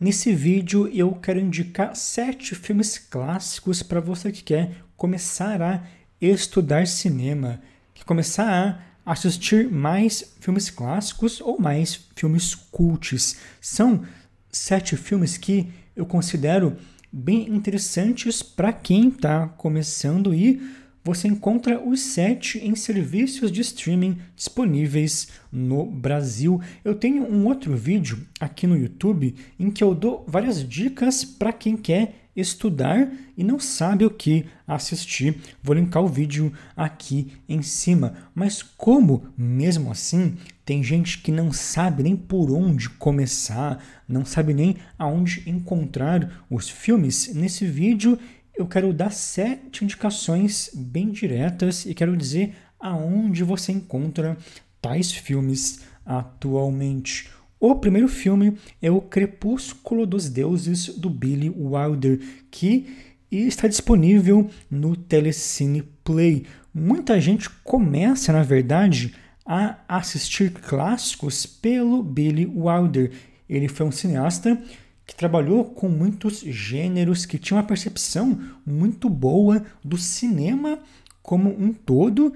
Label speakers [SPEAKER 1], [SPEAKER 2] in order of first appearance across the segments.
[SPEAKER 1] Nesse vídeo eu quero indicar sete filmes clássicos para você que quer começar a estudar cinema, que começar a assistir mais filmes clássicos ou mais filmes cults. São sete filmes que eu considero bem interessantes para quem está começando e você encontra os sete em serviços de streaming disponíveis no Brasil. Eu tenho um outro vídeo aqui no YouTube em que eu dou várias dicas para quem quer estudar e não sabe o que assistir. Vou linkar o vídeo aqui em cima. Mas como, mesmo assim, tem gente que não sabe nem por onde começar, não sabe nem aonde encontrar os filmes, nesse vídeo eu quero dar sete indicações bem diretas e quero dizer aonde você encontra tais filmes atualmente. O primeiro filme é O Crepúsculo dos Deuses do Billy Wilder, que está disponível no Telecine Play. Muita gente começa, na verdade, a assistir clássicos pelo Billy Wilder. Ele foi um cineasta que trabalhou com muitos gêneros, que tinha uma percepção muito boa do cinema como um todo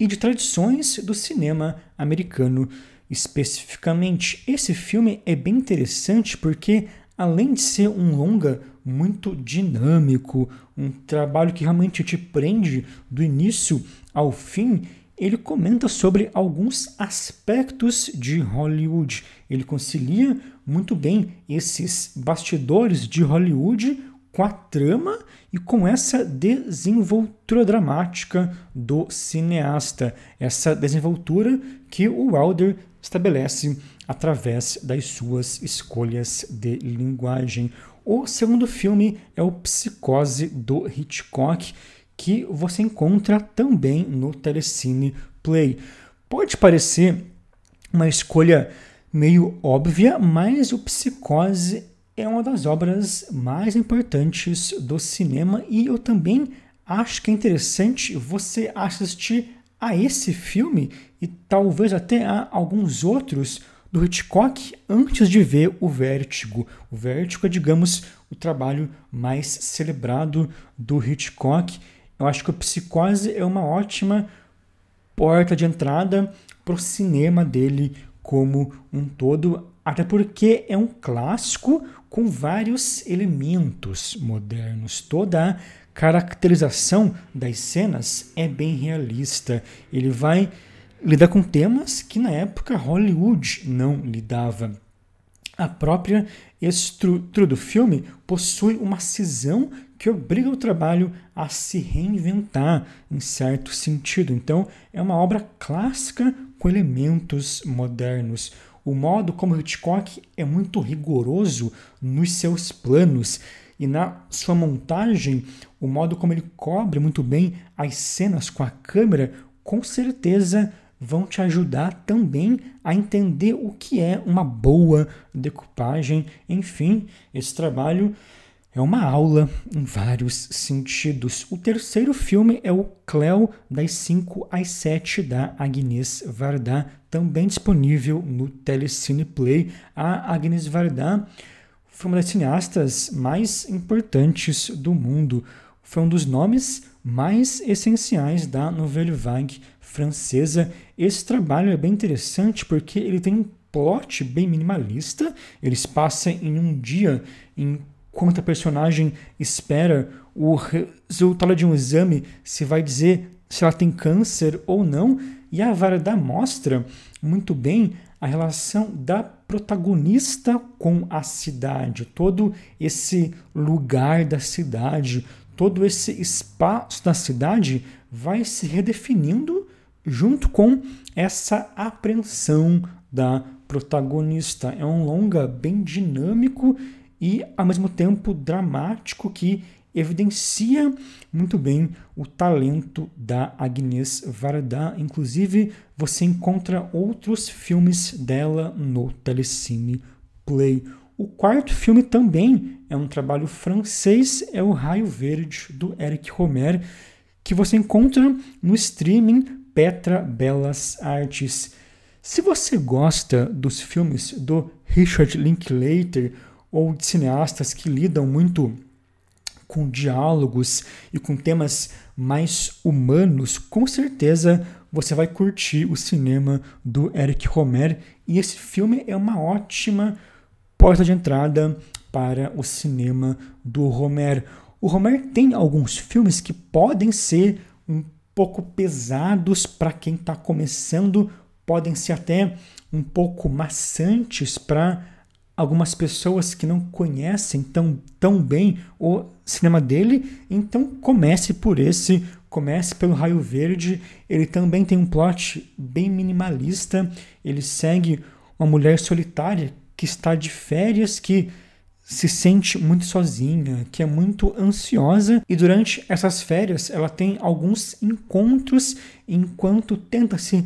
[SPEAKER 1] e de tradições do cinema americano especificamente. Esse filme é bem interessante porque, além de ser um longa muito dinâmico, um trabalho que realmente te prende do início ao fim, ele comenta sobre alguns aspectos de Hollywood. Ele concilia muito bem esses bastidores de Hollywood com a trama e com essa desenvoltura dramática do cineasta, essa desenvoltura que o Wilder estabelece através das suas escolhas de linguagem. O segundo filme é o Psicose do Hitchcock, que você encontra também no Telecine Play. Pode parecer uma escolha meio óbvia, mas o Psicose é uma das obras mais importantes do cinema e eu também acho que é interessante você assistir a esse filme e talvez até a alguns outros do Hitchcock antes de ver o Vértigo. O Vértigo é, digamos, o trabalho mais celebrado do Hitchcock eu acho que o Psicose é uma ótima porta de entrada para o cinema dele como um todo, até porque é um clássico com vários elementos modernos. Toda a caracterização das cenas é bem realista. Ele vai lidar com temas que na época Hollywood não lidava. A própria estrutura do filme possui uma cisão que obriga o trabalho a se reinventar em certo sentido. Então, é uma obra clássica com elementos modernos. O modo como Hitchcock é muito rigoroso nos seus planos e na sua montagem, o modo como ele cobre muito bem as cenas com a câmera, com certeza vão te ajudar também a entender o que é uma boa decupagem. Enfim, esse trabalho é uma aula em vários sentidos. O terceiro filme é o Cleo, das 5 às 7, da Agnès Varda, também disponível no Telecine Play. A Agnès Varda foi uma das cineastas mais importantes do mundo. Foi um dos nomes mais essenciais da Nouvelle Vague francesa. Esse trabalho é bem interessante porque ele tem um plot bem minimalista. Ele se passa em um dia em quanto a personagem espera, o resultado de um exame se vai dizer se ela tem câncer ou não, e a da mostra muito bem a relação da protagonista com a cidade, todo esse lugar da cidade, todo esse espaço da cidade vai se redefinindo junto com essa apreensão da protagonista. É um longa bem dinâmico e, ao mesmo tempo, dramático que evidencia muito bem o talento da Agnès Varda. Inclusive, você encontra outros filmes dela no Telecine Play. O quarto filme também é um trabalho francês, é o Raio Verde, do Eric Romer, que você encontra no streaming Petra Belas Artes. Se você gosta dos filmes do Richard Linklater, ou de cineastas que lidam muito com diálogos e com temas mais humanos, com certeza você vai curtir o cinema do Eric Romer e esse filme é uma ótima porta de entrada para o cinema do Romer. O Romer tem alguns filmes que podem ser um pouco pesados para quem está começando, podem ser até um pouco maçantes para algumas pessoas que não conhecem tão, tão bem o cinema dele, então comece por esse, comece pelo Raio Verde. Ele também tem um plot bem minimalista, ele segue uma mulher solitária que está de férias, que se sente muito sozinha, que é muito ansiosa e durante essas férias ela tem alguns encontros enquanto tenta se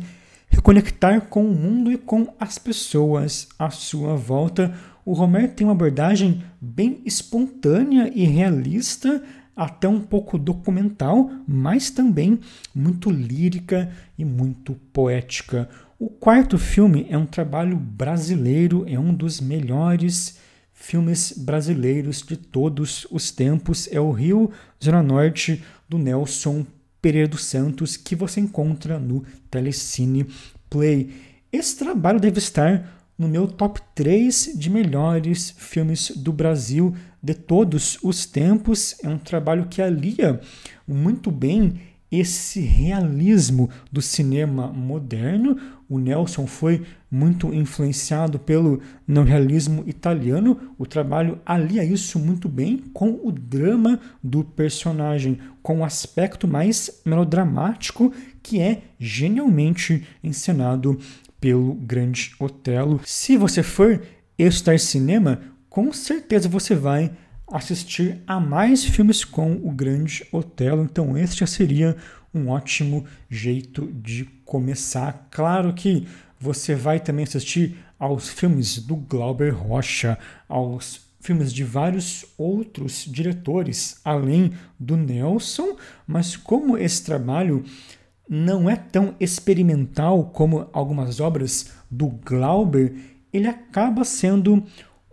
[SPEAKER 1] reconectar com o mundo e com as pessoas à sua volta. O Romer tem uma abordagem bem espontânea e realista, até um pouco documental, mas também muito lírica e muito poética. O quarto filme é um trabalho brasileiro, é um dos melhores filmes brasileiros de todos os tempos. É o Rio Zona Norte do Nelson Pereira dos Santos, que você encontra no Telecine Play. Esse trabalho deve estar no meu top 3 de melhores filmes do Brasil de todos os tempos. É um trabalho que alia muito bem esse realismo do cinema moderno. O Nelson foi muito influenciado pelo não-realismo italiano. O trabalho alia isso muito bem com o drama do personagem, com o aspecto mais melodramático que é genialmente encenado pelo grande Otelo. Se você for estudar cinema, com certeza você vai assistir a mais filmes com o Grande Otelo. Então, este já seria um ótimo jeito de começar. Claro que você vai também assistir aos filmes do Glauber Rocha, aos filmes de vários outros diretores, além do Nelson, mas como esse trabalho não é tão experimental como algumas obras do Glauber, ele acaba sendo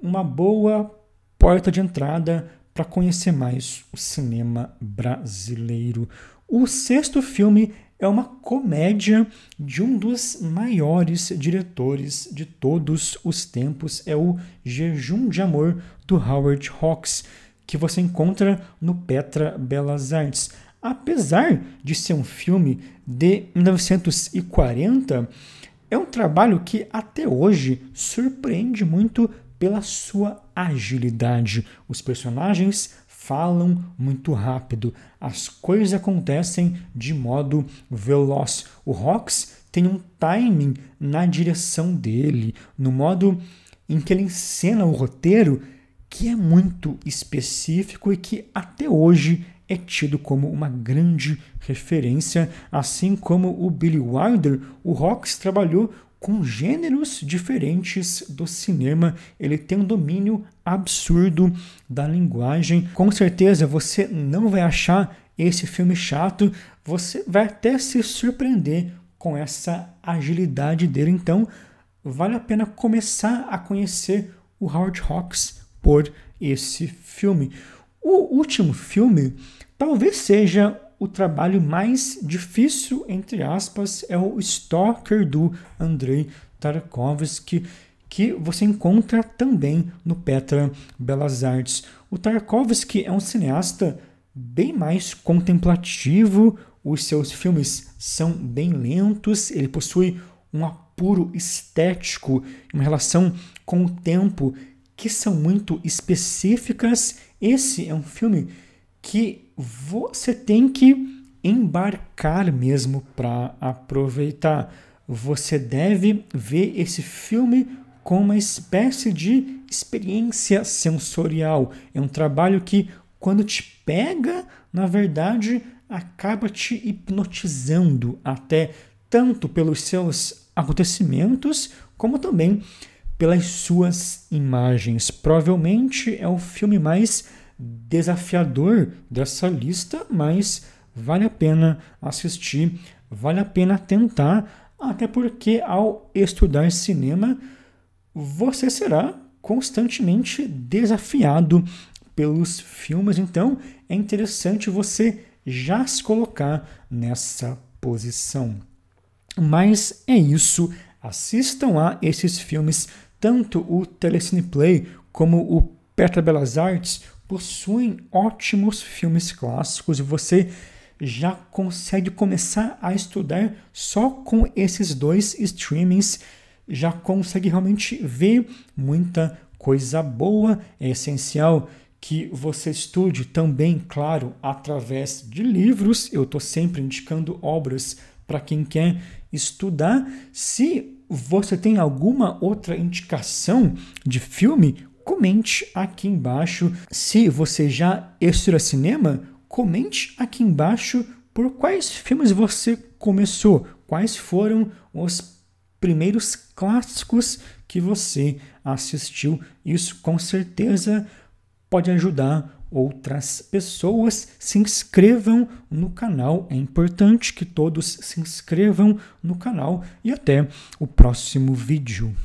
[SPEAKER 1] uma boa porta de entrada para conhecer mais o cinema brasileiro. O sexto filme é uma comédia de um dos maiores diretores de todos os tempos, é o Jejum de Amor do Howard Hawks, que você encontra no Petra Belas Artes. Apesar de ser um filme de 1940, é um trabalho que até hoje surpreende muito pela sua agilidade. Os personagens falam muito rápido, as coisas acontecem de modo veloz. O Rox tem um timing na direção dele, no modo em que ele encena o roteiro, que é muito específico e que até hoje é tido como uma grande referência, assim como o Billy Wilder, o Hawks trabalhou com gêneros diferentes do cinema. Ele tem um domínio absurdo da linguagem. Com certeza você não vai achar esse filme chato, você vai até se surpreender com essa agilidade dele. Então, vale a pena começar a conhecer o Howard Hawks por esse filme. O último filme talvez seja o trabalho mais difícil, entre aspas, é o Stalker do Andrei Tarkovsky, que você encontra também no Petra Belas Artes. O Tarkovsky é um cineasta bem mais contemplativo, os seus filmes são bem lentos, ele possui um apuro estético, uma relação com o tempo que são muito específicas. Esse é um filme que você tem que embarcar mesmo para aproveitar. Você deve ver esse filme com uma espécie de experiência sensorial. É um trabalho que, quando te pega, na verdade, acaba te hipnotizando até tanto pelos seus acontecimentos, como também pelas suas imagens. Provavelmente é o filme mais desafiador dessa lista, mas vale a pena assistir, vale a pena tentar, até porque ao estudar cinema você será constantemente desafiado pelos filmes, então é interessante você já se colocar nessa posição. Mas é isso, assistam a esses filmes, tanto o Telecine Play como o Petra Belas Artes, possuem ótimos filmes clássicos e você já consegue começar a estudar só com esses dois streamings, já consegue realmente ver muita coisa boa. É essencial que você estude também, claro, através de livros. Eu estou sempre indicando obras para quem quer estudar. Se você tem alguma outra indicação de filme Comente aqui embaixo se você já estuda cinema. Comente aqui embaixo por quais filmes você começou, quais foram os primeiros clássicos que você assistiu. Isso com certeza pode ajudar outras pessoas. Se inscrevam no canal, é importante que todos se inscrevam no canal e até o próximo vídeo.